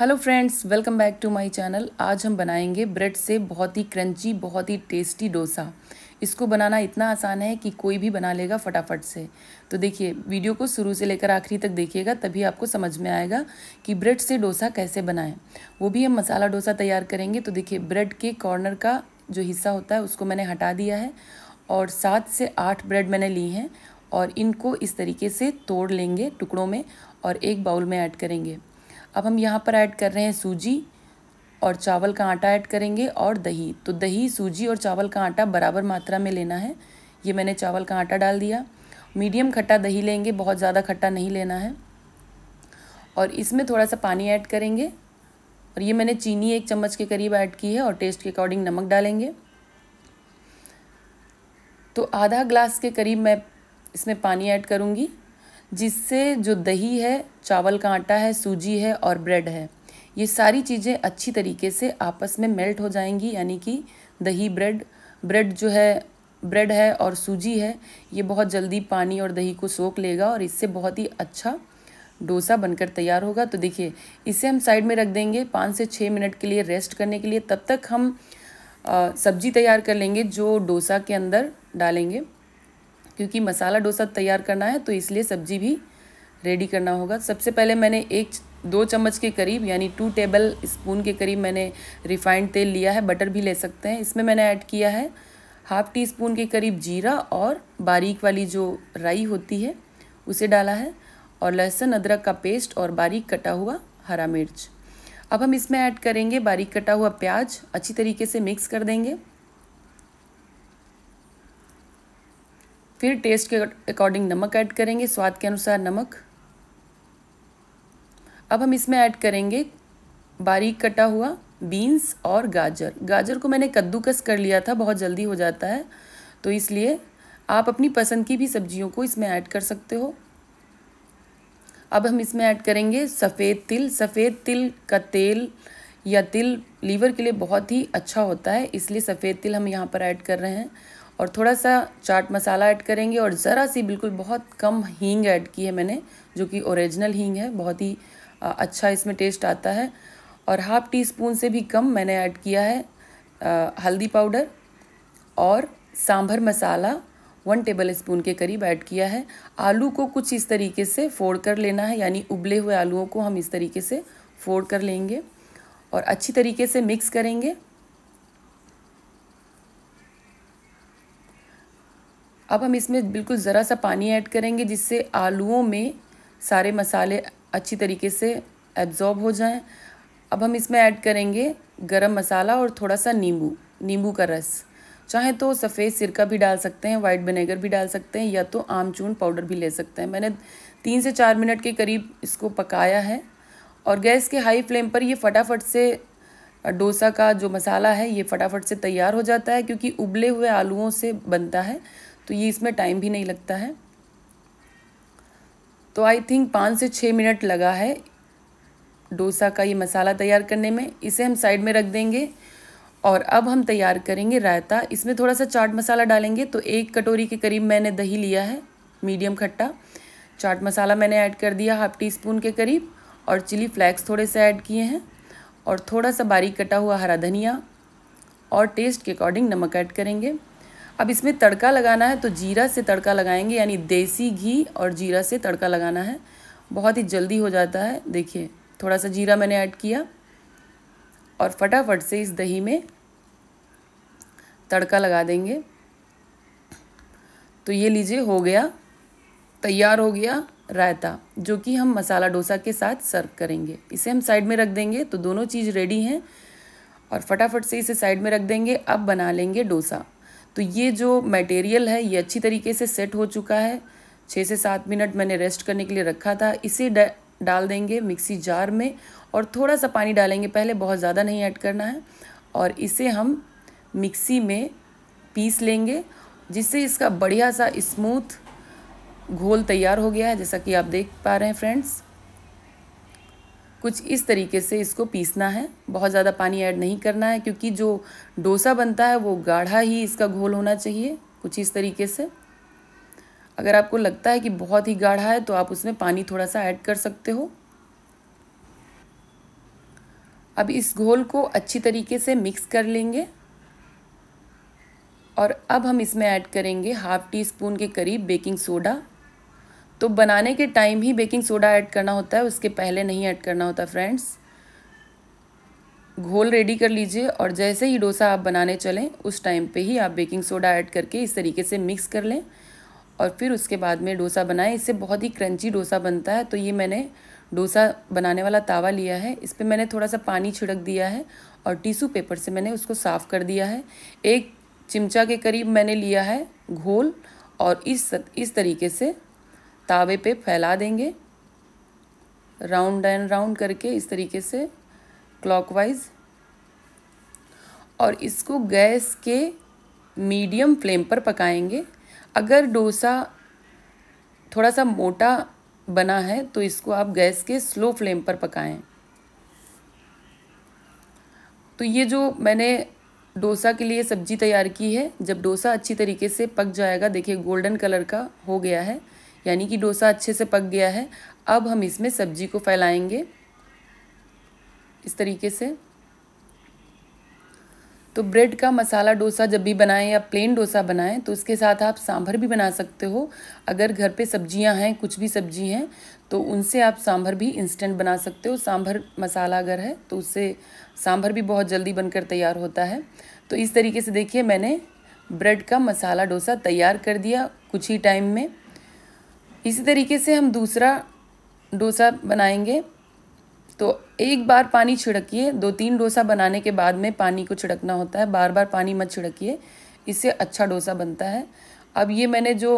hello friends welcome back to my channel आज हम बनाएंगे ब्रेड से बहुत ही क्रंची बहुत ही टेस्टी डोसा इसको बनाना इतना आसान है कि कोई भी बना लेगा फटाफट से तो देखिए वीडियो को शुरू से लेकर आखिरी तक देखिएगा तभी आपको समझ में आएगा कि ब्रेड से डोसा कैसे बनाएं वो भी हम मसाला डोसा तैयार करेंगे तो देखिए ब्रेड के कॉर्नर का जो हिस्सा होता है उसको मैंने हटा दिया है और सात से आठ ब्रेड मैंने ली हैं और इनको इस तरीके से तोड़ लेंगे टुकड़ों में और एक बाउल में ऐड करेंगे अब हम यहाँ पर ऐड कर रहे हैं सूजी और चावल का आटा ऐड करेंगे और दही तो दही सूजी और चावल का आटा बराबर मात्रा में लेना है ये मैंने चावल का आटा डाल दिया मीडियम खट्टा दही लेंगे बहुत ज़्यादा खट्टा नहीं लेना है और इसमें थोड़ा सा पानी ऐड करेंगे और ये मैंने चीनी एक चम्मच के करीब ऐड की है और टेस्ट के अकॉर्डिंग नमक डालेंगे तो आधा ग्लास के करीब मैं इसमें पानी ऐड करूँगी जिससे जो दही है चावल का आटा है सूजी है और ब्रेड है ये सारी चीज़ें अच्छी तरीके से आपस में मेल्ट हो जाएंगी यानी कि दही ब्रेड ब्रेड जो है ब्रेड है और सूजी है ये बहुत जल्दी पानी और दही को सोख लेगा और इससे बहुत ही अच्छा डोसा बनकर तैयार होगा तो देखिए इसे हम साइड में रख देंगे पाँच से छः मिनट के लिए रेस्ट करने के लिए तब तक हम सब्जी तैयार कर लेंगे जो डोसा के अंदर डालेंगे क्योंकि मसाला डोसा तैयार करना है तो इसलिए सब्जी भी रेडी करना होगा सबसे पहले मैंने एक दो चम्मच के करीब यानी टू टेबल स्पून के करीब मैंने रिफाइंड तेल लिया है बटर भी ले सकते हैं इसमें मैंने ऐड किया है हाफ़ टी स्पून के करीब जीरा और बारीक वाली जो राई होती है उसे डाला है और लहसुन अदरक का पेस्ट और बारीक कटा हुआ हरा मिर्च अब हम इसमें ऐड करेंगे बारीक कटा हुआ प्याज अच्छी तरीके से मिक्स कर देंगे फिर टेस्ट के अकॉर्डिंग नमक ऐड करेंगे स्वाद के अनुसार नमक अब हम इसमें ऐड करेंगे बारीक कटा हुआ बीन्स और गाजर गाजर को मैंने कद्दूकस कर लिया था बहुत जल्दी हो जाता है तो इसलिए आप अपनी पसंद की भी सब्जियों को इसमें ऐड कर सकते हो अब हम इसमें ऐड करेंगे सफ़ेद तिल सफ़ेद तिल का तेल या तिल लीवर के लिए बहुत ही अच्छा होता है इसलिए सफ़ेद तिल हम यहाँ पर ऐड कर रहे हैं और थोड़ा सा चाट मसाला ऐड करेंगे और ज़रा सी बिल्कुल बहुत कम हींग ऐड की है मैंने जो कि ओरिजिनल हींग है बहुत ही अच्छा इसमें टेस्ट आता है और हाफ़ टी स्पून से भी कम मैंने ऐड किया है आ, हल्दी पाउडर और sambar masala one tablespoon के करीब ऐड किया है आलू को कुछ इस तरीके से फोड़ कर लेना है यानी उबले हुए आलूओं को हम इस तरीके से फोड़ कर लेंगे और अच्छी तरीके से मिक्स करेंगे अब हम इसमें बिल्कुल ज़रा सा पानी ऐड करेंगे जिससे आलूओं में सारे मसाले अच्छी तरीके से एब्ज़ॉर्ब हो जाएं अब हम इसमें ऐड करेंगे गरम मसाला और थोड़ा सा नींबू नींबू का रस चाहे तो सफ़ेद सिरका भी डाल सकते हैं वाइट विनेगर भी डाल सकते हैं या तो आमचून पाउडर भी ले सकते हैं मैंने तीन से चार मिनट के करीब इसको पकाया है और गैस के हाई फ्लेम पर ये फटाफट से डोसा का जो मसाला है ये फटाफट से तैयार हो जाता है क्योंकि उबले हुए आलूओं से बनता है तो ये इसमें टाइम भी नहीं लगता है तो आई थिंक पाँच से छः मिनट लगा है डोसा का ये मसाला तैयार करने में इसे हम साइड में रख देंगे और अब हम तैयार करेंगे रायता इसमें थोड़ा सा चाट मसाला डालेंगे तो एक कटोरी के करीब मैंने दही लिया है मीडियम खट्टा चाट मसाला मैंने ऐड कर दिया हाफ टी स्पून के करीब और चिली फ्लैक्स थोड़े से ऐड किए हैं और थोड़ा सा बारीक कटा हुआ हरा धनिया और टेस्ट के अकॉर्डिंग नमक ऐड करेंगे अब इसमें तड़का लगाना है तो जीरा से तड़का लगाएंगे यानी देसी घी और जीरा से तड़का लगाना है बहुत ही जल्दी हो जाता है देखिए थोड़ा सा जीरा मैंने ऐड किया और फटाफट से इस दही में तड़का लगा देंगे तो ये लीजिए हो गया तैयार हो गया रायता जो कि हम मसाला डोसा के साथ सर्व करेंगे इसे हम साइड में रख देंगे तो दोनों चीज़ रेडी हैं और फटाफट से इसे साइड में रख देंगे अब बना लेंगे डोसा तो ये जो मटेरियल है ये अच्छी तरीके से सेट हो चुका है छः से सात मिनट मैंने रेस्ट करने के लिए रखा था इसे डाल देंगे मिक्सी जार में और थोड़ा सा पानी डालेंगे पहले बहुत ज़्यादा नहीं ऐड करना है और इसे हम मिक्सी में पीस लेंगे जिससे इसका बढ़िया सा स्मूथ घोल तैयार हो गया है जैसा कि आप देख पा रहे हैं फ्रेंड्स कुछ इस तरीके से इसको पीसना है बहुत ज़्यादा पानी ऐड नहीं करना है क्योंकि जो डोसा बनता है वो गाढ़ा ही इसका घोल होना चाहिए कुछ इस तरीके से अगर आपको लगता है कि बहुत ही गाढ़ा है तो आप उसमें पानी थोड़ा सा ऐड कर सकते हो अब इस घोल को अच्छी तरीके से मिक्स कर लेंगे और अब हम इसमें ऐड करेंगे हाफ टी स्पून के करीब बेकिंग सोडा तो बनाने के टाइम ही बेकिंग सोडा ऐड करना होता है उसके पहले नहीं ऐड करना होता फ्रेंड्स घोल रेडी कर लीजिए और जैसे ही डोसा आप बनाने चलें उस टाइम पे ही आप बेकिंग सोडा ऐड करके इस तरीके से मिक्स कर लें और फिर उसके बाद में डोसा बनाएं इससे बहुत ही क्रंची डोसा बनता है तो ये मैंने डोसा बनाने वाला तावा लिया है इस पर मैंने थोड़ा सा पानी छिड़क दिया है और टिशू पेपर से मैंने उसको साफ़ कर दिया है एक चिमचा के करीब मैंने लिया है घोल और इस इस तरीके से तावे पे फैला देंगे राउंड एंड राउंड करके इस तरीके से क्लॉकवाइज और इसको गैस के मीडियम फ्लेम पर पकाएंगे अगर डोसा थोड़ा सा मोटा बना है तो इसको आप गैस के स्लो फ्लेम पर पकाएं तो ये जो मैंने डोसा के लिए सब्जी तैयार की है जब डोसा अच्छी तरीके से पक जाएगा देखिए गोल्डन कलर का हो गया है यानी कि डोसा अच्छे से पक गया है अब हम इसमें सब्जी को फैलाएंगे इस तरीके से तो ब्रेड का मसाला डोसा जब भी बनाएं या प्लेन डोसा बनाएं तो उसके साथ आप सांभर भी बना सकते हो अगर घर पे सब्जियां हैं कुछ भी सब्जी हैं तो उनसे आप सांभर भी इंस्टेंट बना सकते हो सांभर मसाला अगर है तो उससे सांभर भी बहुत जल्दी बनकर तैयार होता है तो इस तरीके से देखिए मैंने ब्रेड का मसाला डोसा तैयार कर दिया कुछ ही टाइम में इसी तरीके से हम दूसरा डोसा बनाएंगे तो एक बार पानी छिड़किए दो तीन डोसा बनाने के बाद में पानी को छिड़कना होता है बार बार पानी मत छिड़किए इससे अच्छा डोसा बनता है अब ये मैंने जो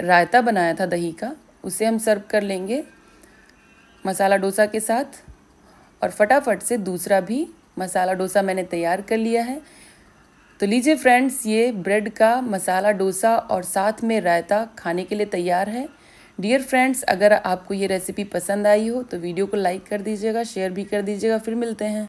रायता बनाया था दही का उसे हम सर्व कर लेंगे मसाला डोसा के साथ और फटाफट से दूसरा भी मसाला डोसा मैंने तैयार कर लिया है तो लीजिए फ्रेंड्स ये ब्रेड का मसाला डोसा और साथ में रायता खाने के लिए तैयार है डियर फ्रेंड्स अगर आपको ये रेसिपी पसंद आई हो तो वीडियो को लाइक कर दीजिएगा शेयर भी कर दीजिएगा फिर मिलते हैं